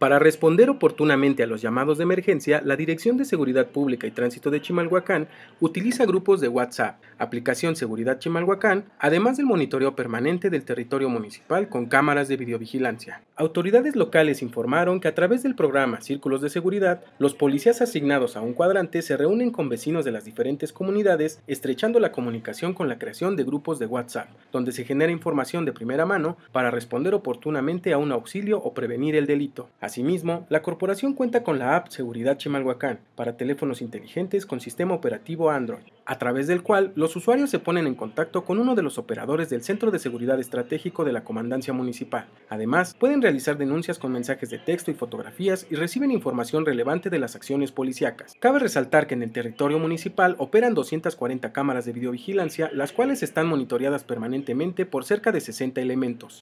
Para responder oportunamente a los llamados de emergencia, la Dirección de Seguridad Pública y Tránsito de Chimalhuacán utiliza grupos de WhatsApp, aplicación Seguridad Chimalhuacán, además del monitoreo permanente del territorio municipal con cámaras de videovigilancia. Autoridades locales informaron que a través del programa Círculos de Seguridad, los policías asignados a un cuadrante se reúnen con vecinos de las diferentes comunidades, estrechando la comunicación con la creación de grupos de WhatsApp, donde se genera información de primera mano para responder oportunamente a un auxilio o prevenir el delito. Asimismo, la corporación cuenta con la app Seguridad Chimalhuacán para teléfonos inteligentes con sistema operativo Android, a través del cual los usuarios se ponen en contacto con uno de los operadores del Centro de Seguridad Estratégico de la Comandancia Municipal. Además, pueden realizar denuncias con mensajes de texto y fotografías y reciben información relevante de las acciones policíacas. Cabe resaltar que en el territorio municipal operan 240 cámaras de videovigilancia, las cuales están monitoreadas permanentemente por cerca de 60 elementos.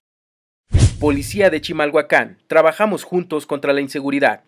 Policía de Chimalhuacán, trabajamos juntos contra la inseguridad.